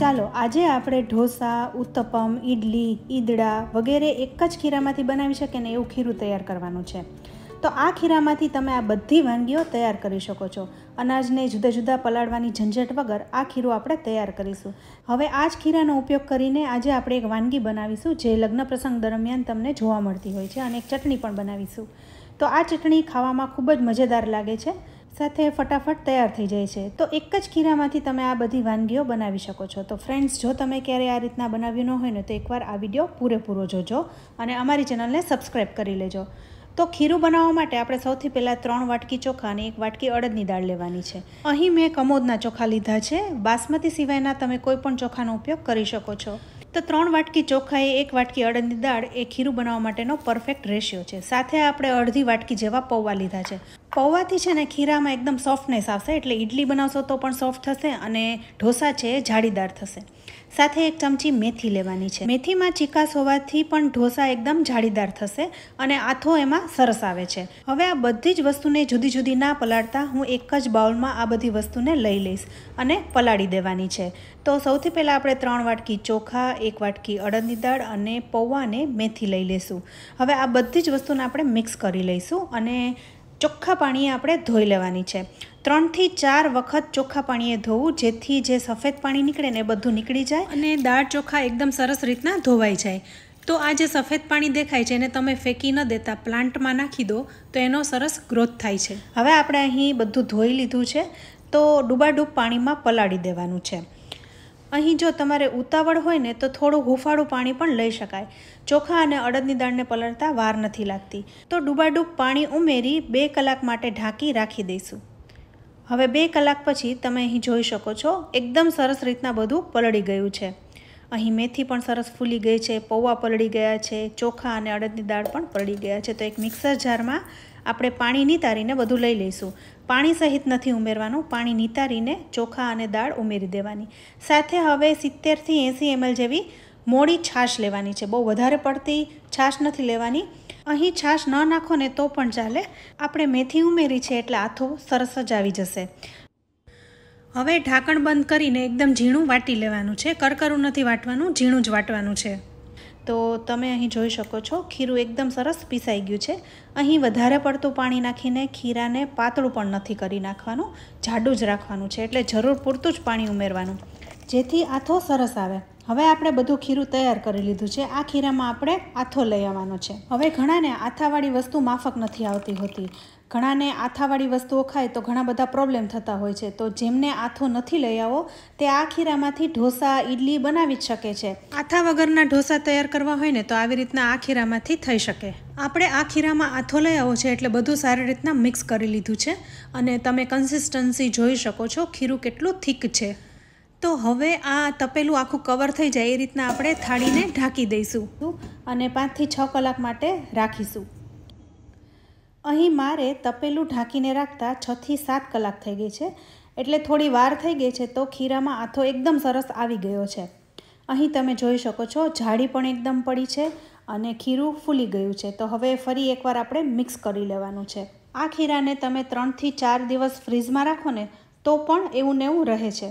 ચાલો આજે આપણે ઢોસા ઉત્તપમ ઈડલી ઈદડા વગેરે એક જ ખીરામાંથી બનાવી શકે ને એવું ખીરું તૈયાર કરવાનું છે તો આ ખીરામાંથી તમે આ બધી વાનગીઓ તૈયાર કરી શકો છો અનાજને જુદા જુદા પલાળવાની ઝંઝટ વગર આ ખીરું આપણે તૈયાર કરીશું હવે આ જ ખીરાનો ઉપયોગ કરીને આજે આપણે એક વાનગી બનાવીશું જે લગ્ન પ્રસંગ દરમિયાન તમને જોવા મળતી હોય છે અને એક ચટણી પણ બનાવીશું તો આ ચટણી ખાવામાં ખૂબ જ મજેદાર લાગે છે સાથે ફટાફટ તૈયાર થઈ જાય છે તો એક જ ખીરામાંથી તમે આ બધી વાનગીઓ બનાવી શકો છો તો ફ્રેન્ડ્સ જો તમે ક્યારેય આ રીતના બનાવ્યું ન હોય ને તો એકવાર આ વિડીયો પૂરેપૂરો જોજો અને અમારી ચેનલને સબસ્ક્રાઈબ કરી લેજો તો ખીરું બનાવવા માટે આપણે સૌથી પહેલાં ત્રણ વાટકી ચોખા અને એક વાટકી અડદની દાળ લેવાની છે અહીં મેં કમોદના ચોખા લીધા છે બાસમતી સિવાયના તમે કોઈ પણ ચોખાનો ઉપયોગ કરી શકો છો તો ત્રણ વાટકી ચોખા એ એક વાટકી અડદની દાળ એ ખીરું બનાવવા માટેનો પરફેક્ટ રેશિયો છે સાથે આપણે અડધી વાટકી જેવા પૌવા લીધા છે પૌવાથી છે ને ખીરામાં એકદમ સોફ્ટનેસ આવશે એટલે ઇડલી બનાવશો તો પણ સોફ્ટ થશે અને ઢોસા છે એ જાળીદાર થશે સાથે એક ચમચી મેથી લેવાની છે મેથીમાં ચીકાસ હોવાથી પણ ઢોસા એકદમ જાળીદાર થશે અને આથો એમાં સરસ આવે છે હવે આ બધી જ વસ્તુને જુદી જુદી ના પલાળતા હું એક જ બાઉલમાં આ બધી વસ્તુને લઈ લઈશ અને પલાળી દેવાની છે તો સૌથી પહેલાં આપણે ત્રણ વાટકી ચોખા એક વાટકી અડદની દાળ અને પૌવાને મેથી લઈ લઈશું હવે આ બધી જ વસ્તુને આપણે મિક્સ કરી લઈશું અને ચોખ્ખા પાણીએ આપણે ધોઈ લેવાની છે ત્રણથી ચાર વખત ચોખ્ખા પાણીએ ધોવું જેથી જે સફેદ પાણી નીકળે ને એ બધું નીકળી જાય અને દાળ ચોખા એકદમ સરસ રીતના ધોવાઈ જાય તો આ જે સફેદ પાણી દેખાય છે એને તમે ફેંકી ન દેતા પ્લાન્ટમાં નાખી દો તો એનો સરસ ગ્રોથ થાય છે હવે આપણે અહીં બધું ધોઈ લીધું છે તો ડૂબાડૂબ પાણીમાં પલાળી દેવાનું છે અહીં જો તમારે ઉતાવળ હોય ને તો થોડું હુંફાળું પાણી પણ લઈ શકાય ચોખા અને અડદની દાળને પલળતા વાર નથી લાગતી તો ડૂબાડૂબ પાણી ઉમેરી બે કલાક માટે ઢાંકી રાખી દઈશું હવે બે કલાક પછી તમે અહીં જોઈ શકો છો એકદમ સરસ રીતના બધું પલળી ગયું છે અહીં મેથી પણ સરસ ફૂલી ગઈ છે પૌવા પલળી ગયા છે ચોખા અને અડદની દાળ પણ પલળી ગયા છે તો એક મિક્સર જારમાં આપણે પાણી નિતારીને બધું લઈ લઈશું પાણી સહિત નથી ઉમેરવાનું પાણી નિતારીને ચોખા અને દાળ ઉમેરી દેવાની સાથે હવે સિત્તેરથી એંસી એમએલ જેવી મોડી છાશ લેવાની છે બહુ વધારે પડતી છાશ નથી લેવાની અહીં છાશ ન નાખો ને તો પણ ચાલે આપણે મેથી ઉમેરી છે એટલે આથો સરસ જ આવી જશે હવે ઢાંકણ બંધ કરીને એકદમ ઝીણું વાટી લેવાનું છે કરકરું નથી વાટવાનું ઝીણું જ વાટવાનું છે તો તમે અહીં જોઈ શકો છો ખીરું એકદમ સરસ પીસાઈ ગયું છે અહીં વધારે પડતું પાણી નાખીને ખીરાને પાતળું પણ નથી કરી નાખવાનું જાડું જ રાખવાનું છે એટલે જરૂર પૂરતું જ પાણી ઉમેરવાનું જેથી આથો સરસ આવે હવે આપણે બધું ખીરું તૈયાર કરી લીધું છે આ ખીરામાં આપણે આથો લઈ આવવાનો છે હવે ઘણાને આથાવાળી વસ્તુ માફક નથી આવતી હોતી ઘણાને આથાવાળી વસ્તુઓ ખાય તો ઘણા બધા પ્રોબ્લેમ થતા હોય છે તો જેમને આથો નથી લઈ આવો તે આ ખીરામાંથી ઢોસા ઇડલી બનાવી જ શકે છે આથા વગરના ઢોસા તૈયાર કરવા હોય ને તો આવી રીતના આ ખીરામાંથી થઈ શકે આપણે આ ખીરામાં આથો લઈ આવો છે એટલે બધું સારી રીતના મિક્સ કરી લીધું છે અને તમે કન્સિસ્ટન્સી જોઈ શકો છો ખીરું કેટલું થીક છે તો હવે આ તપેલું આખું કવર થઈ જાય એ રીતના આપણે થાળીને ઢાંકી દઈશું અને પાંચથી છ કલાક માટે રાખીશું અહીં મારે તપેલું ઢાંકીને રાખતા છથી સાત કલાક થઈ ગઈ છે એટલે થોડી વાર થઈ ગઈ છે તો ખીરામાં આથો એકદમ સરસ આવી ગયો છે અહીં તમે જોઈ શકો છો જાડી પણ એકદમ પડી છે અને ખીરું ફૂલી ગયું છે તો હવે ફરી એકવાર આપણે મિક્સ કરી લેવાનું છે આ ખીરાને તમે ત્રણથી ચાર દિવસ ફ્રીજમાં રાખો ને તો પણ એવું ને એવું રહે છે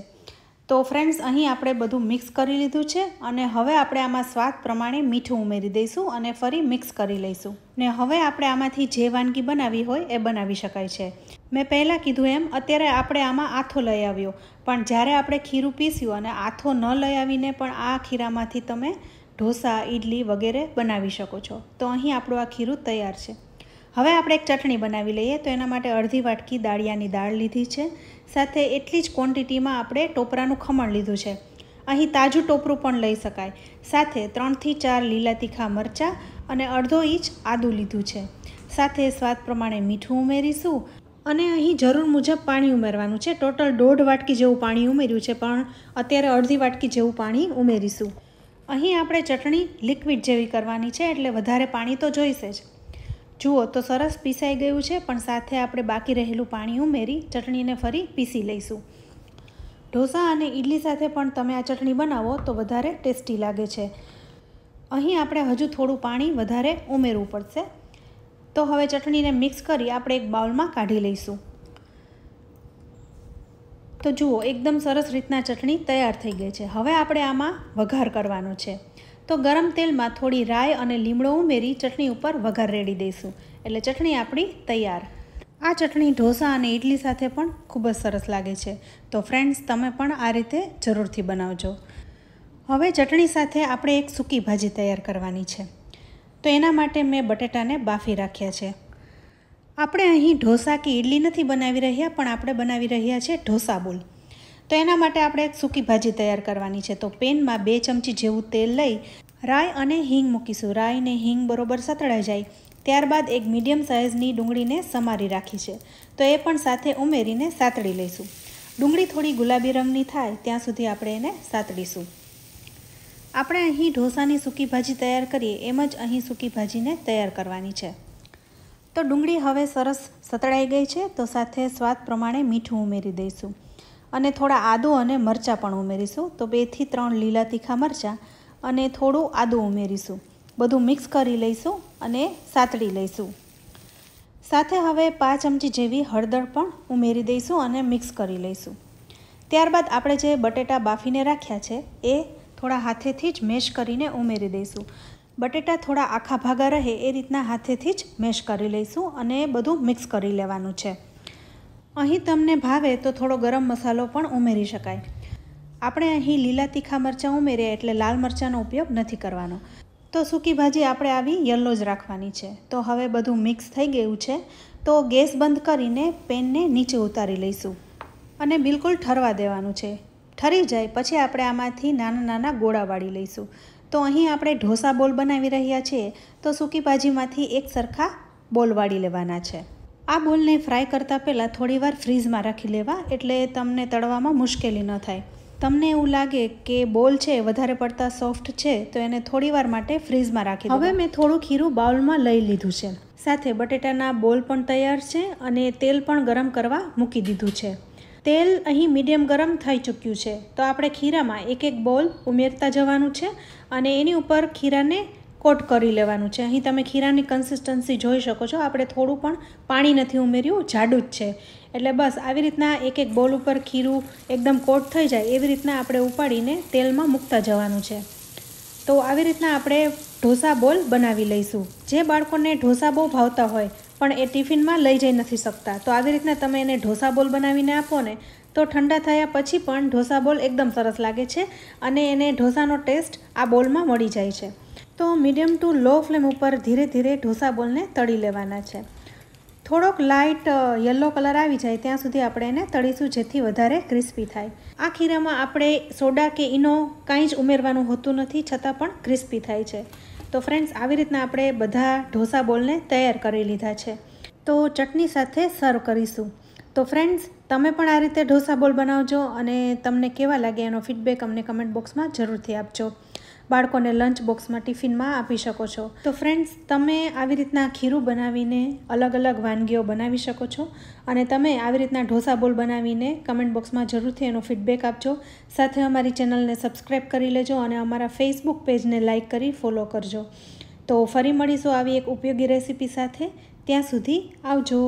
તો ફ્રેન્ડ્સ અહીં આપણે બધું મિક્સ કરી લીધું છે અને હવે આપણે આમાં સ્વાદ પ્રમાણે મીઠું ઉમેરી દઈશું અને ફરી મિક્સ કરી લઈશું ને હવે આપણે આમાંથી જે વાનગી બનાવી હોય એ બનાવી શકાય છે મેં પહેલાં કીધું એમ અત્યારે આપણે આમાં આથો લઈ આવ્યો પણ જ્યારે આપણે ખીરું પીસ્યું અને આથો ન લઈ આવીને પણ આ ખીરામાંથી તમે ઢોસા ઇડલી વગેરે બનાવી શકો છો તો અહીં આપણું આ ખીરું તૈયાર છે હવે આપણે એક ચટણી બનાવી લઈએ તો એના માટે અડધી વાટકી દાળિયાની દાળ લીધી છે સાથે એટલી જ ક્વોન્ટિટીમાં આપણે ટોપરાનું ખમણ લીધું છે અહીં તાજું ટોપરું પણ લઈ શકાય સાથે ત્રણથી ચાર લીલા તીખા મરચાં અને અડધો ઇંચ આદું લીધું છે સાથે સ્વાદ પ્રમાણે મીઠું ઉમેરીશું અને અહીં જરૂર મુજબ પાણી ઉમેરવાનું છે ટોટલ દોઢ વાટકી જેવું પાણી ઉમેર્યું છે પણ અત્યારે અડધી વાટકી જેવું પાણી ઉમેરીશું અહીં આપણે ચટણી લિક્વિડ જેવી કરવાની છે એટલે વધારે પાણી તો જોઈશે જ જુઓ તો સરસ પીસાઈ ગયું છે પણ સાથે આપણે બાકી રહેલું પાણી ઉમેરી ચટણીને ફરી પીસી લઈશું ઢોસા અને ઇડલી સાથે પણ તમે આ ચટણી બનાવો તો વધારે ટેસ્ટી લાગે છે અહીં આપણે હજુ થોડું પાણી વધારે ઉમેરવું પડશે તો હવે ચટણીને મિક્સ કરી આપણે એક બાઉલમાં કાઢી લઈશું તો જુઓ એકદમ સરસ રીતના ચટણી તૈયાર થઈ ગઈ છે હવે આપણે આમાં વઘાર કરવાનો છે તો ગરમ તેલમાં થોડી રાય અને લીમડો ઉમેરી ચટણી ઉપર વઘાર રેડી દઈશું એટલે ચટણી આપણી તૈયાર આ ચટણી ઢોસા અને ઇડલી સાથે પણ ખૂબ જ સરસ લાગે છે તો ફ્રેન્ડ્સ તમે પણ આ રીતે જરૂરથી બનાવજો હવે ચટણી સાથે આપણે એક સૂકી ભાજી તૈયાર કરવાની છે તો એના માટે મેં બટેટાને બાફી રાખ્યા છે આપણે અહીં ઢોસા કે ઇડલી નથી બનાવી રહ્યા પણ આપણે બનાવી રહ્યા છીએ ઢોસા બોલ તો એના માટે આપણે એક સૂકી ભાજી તૈયાર કરવાની છે તો પેનમાં બે ચમચી જેવું તેલ લઈ રાય અને હિંગ મૂકીશું રાઈ અને હિંગ બરોબર સતળાઈ જાય ત્યારબાદ એક મીડિયમ સાઇઝની ડુંગળીને સમારી રાખી છે તો એ પણ સાથે ઉમેરીને સાતળી લઈશું ડુંગળી થોડી ગુલાબી રંગની થાય ત્યાં સુધી આપણે એને સાતળીશું આપણે અહીં ઢોસાની સૂકી ભાજી તૈયાર કરીએ એમ જ અહીં સૂકી ભાજીને તૈયાર કરવાની છે તો ડુંગળી હવે સરસ સતળાઈ ગઈ છે તો સાથે સ્વાદ પ્રમાણે મીઠું ઉમેરી દઈશું અને થોડા આદું અને મરચાં પણ ઉમેરીશું તો બેથી ત્રણ લીલા તીખા મરચાં અને થોડું આદું ઉમેરીશું બધું મિક્સ કરી લઈશું અને સાતડી લઈશું સાથે હવે પાંચ ચમચી જેવી હળદર પણ ઉમેરી દઈશું અને મિક્સ કરી લઈશું ત્યારબાદ આપણે જે બટેટા બાફીને રાખ્યા છે એ થોડા હાથેથી જ મેશ કરીને ઉમેરી દઈશું બટેટા થોડા આખા ભાગા રહે એ રીતના હાથેથી જ મેશ કરી લઈશું અને બધું મિક્સ કરી લેવાનું છે અહીં તમને ભાવે તો થોડો ગરમ મસાલો પણ ઉમેરી શકાય આપણે અહીં લીલા તીખા મરચાં ઉમેરીએ એટલે લાલ મરચાંનો ઉપયોગ નથી કરવાનો તો સૂકી ભાજી આપણે આવી યલો જ રાખવાની છે તો હવે બધું મિક્સ થઈ ગયું છે તો ગેસ બંધ કરીને પેનને નીચે ઉતારી લઈશું અને બિલકુલ ઠરવા દેવાનું છે ઠરી જાય પછી આપણે આમાંથી નાના નાના ગોળા વાળી લઈશું તો અહીં આપણે ઢોસા બોલ બનાવી રહ્યા છીએ તો સૂકી ભાજીમાંથી એક સરખા બોલ વાળી લેવાના છે આ બોલને ફ્રાય કરતાં પહેલાં થોડીવાર ફ્રીઝમાં રાખી લેવા એટલે તમને તળવામાં મુશ્કેલી ન થાય તમને એવું લાગે કે બોલ છે વધારે પડતા સોફ્ટ છે તો એને થોડીવાર માટે ફ્રીઝમાં રાખી હવે મેં થોડું ખીરું બાઉલમાં લઈ લીધું છે સાથે બટેટાના બોલ પણ તૈયાર છે અને તેલ પણ ગરમ કરવા મૂકી દીધું છે તેલ અહીં મીડિયમ ગરમ થઈ ચૂક્યું છે તો આપણે ખીરામાં એક એક બોલ ઉમેરતા જવાનું છે અને એની ઉપર ખીરાને કોટ કરી લેવાનું છે અહીં તમે ખીરાની કન્સિસ્ટન્સી જોઈ શકો છો આપણે થોડું પણ પાણી નથી ઉમેર્યું જાડું જ છે એટલે બસ આવી રીતના એક એક બોલ ઉપર ખીરું એકદમ કોટ થઈ જાય એવી રીતના આપણે ઉપાડીને તેલમાં મૂકતા જવાનું છે તો આવી રીતના આપણે ઢોસા બોલ બનાવી લઈશું જે બાળકોને ઢોસા બહુ ભાવતા હોય પણ એ ટિફિનમાં લઈ જઈ નથી શકતા તો આવી રીતના તમે એને ઢોસા બોલ બનાવીને આપો ને તો ઠંડા થયા પછી પણ ઢોસા બોલ એકદમ સરસ લાગે છે અને એને ઢોસાનો ટેસ્ટ આ બોલમાં મળી જાય છે તો મીડિયમ ટુ લો ફ્લેમ ઉપર ધીરે ધીરે ઢોસા બોલને તળી લેવાના છે થોડોક લાઇટ યલો કલર આવી જાય ત્યાં સુધી આપણે એને તળીશું જેથી વધારે ક્રિસ્પી થાય આ ખીરામાં આપણે સોડા કે ઈનો કાંઈ જ ઉમેરવાનું હોતું નથી છતાં પણ ક્રિસ્પી થાય છે તો ફ્રેન્ડ્સ આવી રીતના આપણે બધા ઢોસા બોલને તૈયાર કરી લીધા છે તો ચટણી સાથે સર્વ કરીશું તો ફ્રેન્ડ્સ તમે પણ આ રીતે ઢોસા બોલ બનાવજો અને તમને કેવા લાગે એનો ફીડબેક અમને કમેન્ટ બોક્સમાં જરૂરથી આપજો બાળકોને લંચ બોક્સમાં ટિફિનમાં આપી શકો છો તો ફ્રેન્ડ્સ તમે આવી રીતના ખીરું બનાવીને અલગ અલગ વાનગીઓ બનાવી શકો છો અને તમે આવી રીતના ઢોસા બોલ બનાવીને કમેન્ટ બોક્સમાં જરૂરથી એનો ફીડબેક આપજો સાથે અમારી ચેનલને સબસ્ક્રાઈબ કરી લેજો અને અમારા ફેસબુક પેજને લાઇક કરી ફોલો કરજો તો ફરી મળીશું આવી એક ઉપયોગી રેસીપી સાથે ત્યાં સુધી આવજો